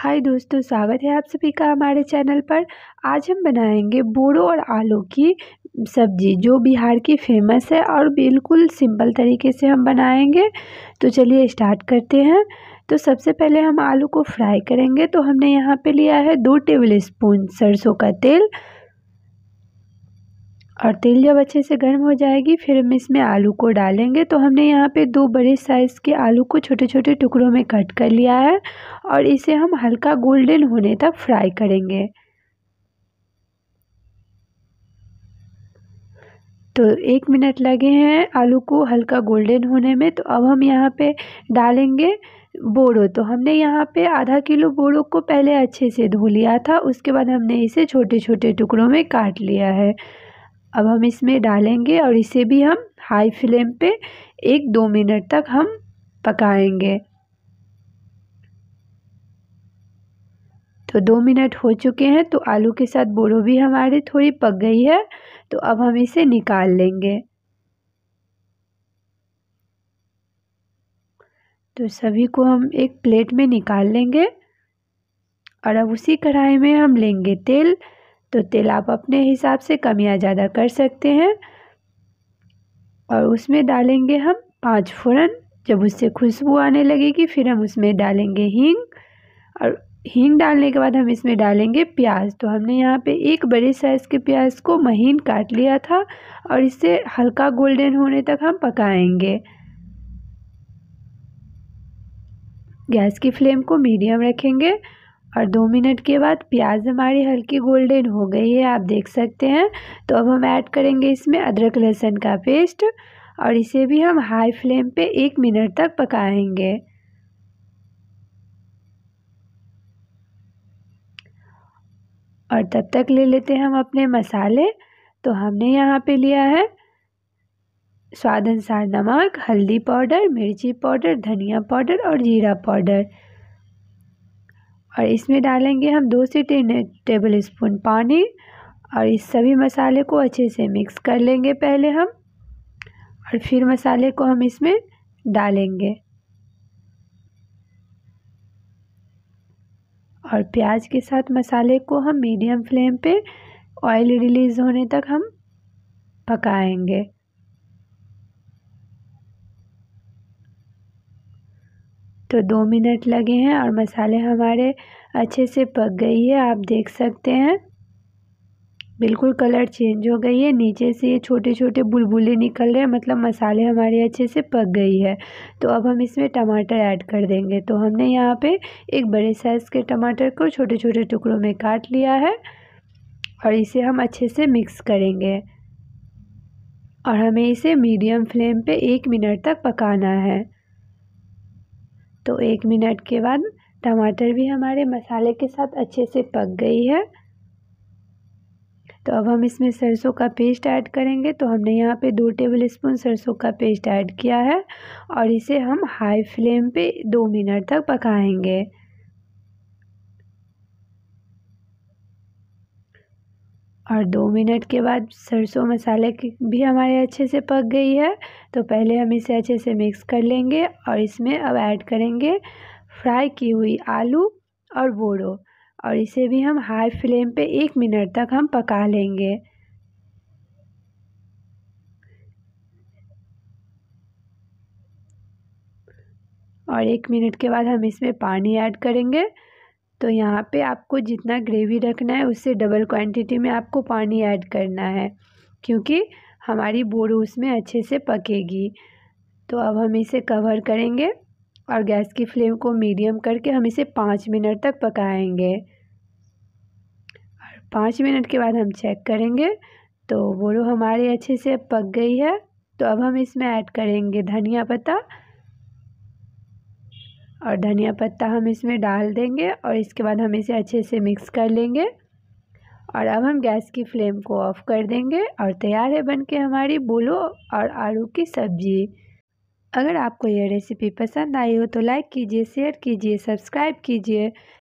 हाय दोस्तों स्वागत है आप सभी का हमारे चैनल पर आज हम बनाएंगे बोड़ो और आलू की सब्जी जो बिहार की फेमस है और बिल्कुल सिंपल तरीके से हम बनाएंगे तो चलिए स्टार्ट करते हैं तो सबसे पहले हम आलू को फ्राई करेंगे तो हमने यहाँ पे लिया है दो टेबल स्पून सरसों का तेल और तेल जब अच्छे से गर्म हो जाएगी फिर हम इसमें आलू को डालेंगे तो हमने यहाँ पे दो बड़े साइज़ के आलू को छोटे छोटे टुकड़ों में कट कर लिया है और इसे हम हल्का गोल्डन होने तक फ्राई करेंगे तो एक मिनट लगे हैं आलू को हल्का गोल्डन होने में तो अब हम यहाँ पे डालेंगे बोड़ो तो हमने यहाँ पे आधा किलो बोड़ो को पहले अच्छे से धो लिया था उसके बाद हमने इसे छोटे छोटे टुकड़ों में काट लिया है अब हम इसमें डालेंगे और इसे भी हम हाई फ्लेम पे एक दो मिनट तक हम पकाएंगे तो दो मिनट हो चुके हैं तो आलू के साथ बोरो भी हमारी थोड़ी पक गई है तो अब हम इसे निकाल लेंगे तो सभी को हम एक प्लेट में निकाल लेंगे और अब उसी कढ़ाई में हम लेंगे तेल तो तेल आप अपने हिसाब से कम या ज़्यादा कर सकते हैं और उसमें डालेंगे हम पाँच फोरन जब उससे खुशबू आने लगेगी फिर हम उसमें डालेंगे हींग और हींग डालने के बाद हम इसमें डालेंगे प्याज तो हमने यहाँ पे एक बड़े साइज़ के प्याज को महीन काट लिया था और इसे हल्का गोल्डन होने तक हम पकाएंगे गैस की फ्लेम को मीडियम रखेंगे और दो मिनट के बाद प्याज हमारी हल्की गोल्डन हो गई है आप देख सकते हैं तो अब हम ऐड करेंगे इसमें अदरक लहसुन का पेस्ट और इसे भी हम हाई फ्लेम पे एक मिनट तक पकाएंगे और तब तक ले लेते हैं हम अपने मसाले तो हमने यहाँ पे लिया है स्वाद अनुसार नमक हल्दी पाउडर मिर्ची पाउडर धनिया पाउडर और जीरा पाउडर और इसमें डालेंगे हम दो से तीन टेबल स्पून पानी और इस सभी मसाले को अच्छे से मिक्स कर लेंगे पहले हम और फिर मसाले को हम इसमें डालेंगे और प्याज के साथ मसाले को हम मीडियम फ्लेम पे ऑयल रिलीज़ होने तक हम पकाएंगे तो दो मिनट लगे हैं और मसाले हमारे अच्छे से पक गई है आप देख सकते हैं बिल्कुल कलर चेंज हो गई है नीचे से ये छोटे छोटे बुलबुले निकल रहे हैं मतलब मसाले हमारे अच्छे से पक गई है तो अब हम इसमें टमाटर ऐड कर देंगे तो हमने यहाँ पे एक बड़े साइज़ के टमाटर को छोटे छोटे टुकड़ों में काट लिया है और इसे हम अच्छे से मिक्स करेंगे और हमें इसे मीडियम फ्लेम पे एक मिनट तक पकाना है तो एक मिनट के बाद टमाटर भी हमारे मसाले के साथ अच्छे से पक गई है तो अब हम इसमें सरसों का पेस्ट ऐड करेंगे तो हमने यहाँ पे दो टेबल स्पून सरसों का पेस्ट ऐड किया है और इसे हम हाई फ्लेम पे दो मिनट तक पकाएंगे और दो मिनट के बाद सरसों मसाले की भी हमारे अच्छे से पक गई है तो पहले हम इसे अच्छे से मिक्स कर लेंगे और इसमें अब ऐड करेंगे फ्राई की हुई आलू और बोड़ो और इसे भी हम हाई फ्लेम पे एक मिनट तक हम पका लेंगे और एक मिनट के बाद हम इसमें पानी ऐड करेंगे तो यहाँ पे आपको जितना ग्रेवी रखना है उससे डबल क्वांटिटी में आपको पानी ऐड करना है क्योंकि हमारी बोर उसमें अच्छे से पकेगी तो अब हम इसे कवर करेंगे और गैस की फ्लेम को मीडियम करके हम इसे पाँच मिनट तक पकाएंगे और पाँच मिनट के बाद हम चेक करेंगे तो बोरो हमारे अच्छे से पक गई है तो अब हम इसमें ऐड करेंगे धनिया पत्ता और धनिया पत्ता हम इसमें डाल देंगे और इसके बाद हम इसे अच्छे से मिक्स कर लेंगे और अब हम गैस की फ्लेम को ऑफ़ कर देंगे और तैयार है बनके हमारी बोलो और आलू की सब्ज़ी अगर आपको यह रेसिपी पसंद आई हो तो लाइक कीजिए शेयर कीजिए सब्सक्राइब कीजिए